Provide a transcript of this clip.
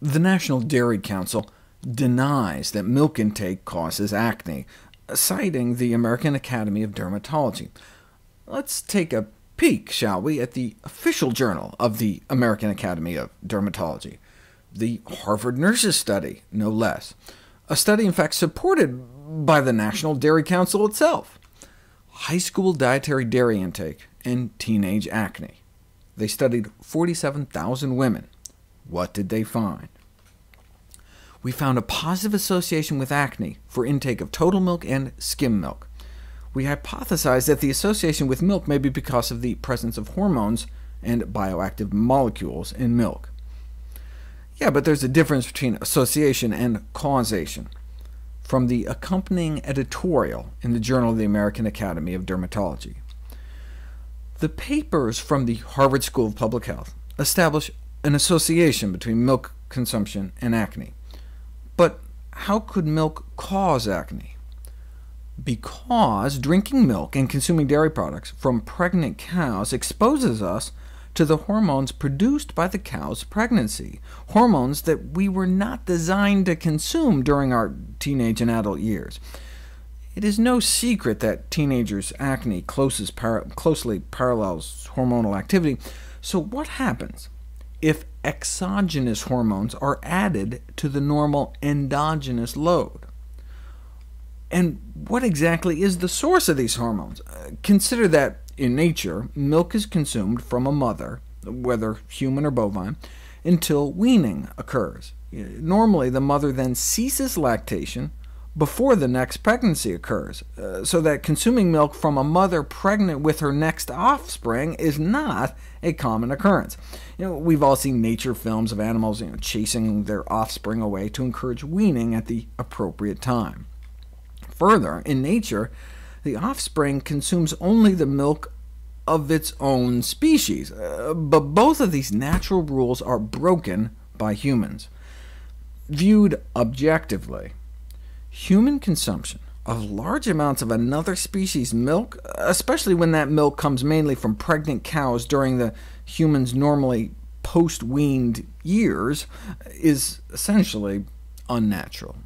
The National Dairy Council denies that milk intake causes acne, citing the American Academy of Dermatology. Let's take a peek, shall we, at the official journal of the American Academy of Dermatology, the Harvard Nurses Study, no less, a study in fact supported by the National Dairy Council itself. High school dietary dairy intake and teenage acne. They studied 47,000 women what did they find? We found a positive association with acne for intake of total milk and skim milk. We hypothesized that the association with milk may be because of the presence of hormones and bioactive molecules in milk. Yeah, but there's a difference between association and causation. From the accompanying editorial in the Journal of the American Academy of Dermatology. The papers from the Harvard School of Public Health establish an association between milk consumption and acne. But how could milk cause acne? Because drinking milk and consuming dairy products from pregnant cows exposes us to the hormones produced by the cow's pregnancy, hormones that we were not designed to consume during our teenage and adult years. It is no secret that teenagers' acne closely parallels hormonal activity, so what happens if exogenous hormones are added to the normal endogenous load. And what exactly is the source of these hormones? Uh, consider that in nature, milk is consumed from a mother, whether human or bovine, until weaning occurs. Uh, normally, the mother then ceases lactation before the next pregnancy occurs, uh, so that consuming milk from a mother pregnant with her next offspring is not a common occurrence. You know, we've all seen nature films of animals you know, chasing their offspring away to encourage weaning at the appropriate time. Further, in nature, the offspring consumes only the milk of its own species, uh, but both of these natural rules are broken by humans. Viewed objectively, human consumption of large amounts of another species' milk, especially when that milk comes mainly from pregnant cows during the human's normally post-weaned years, is essentially unnatural.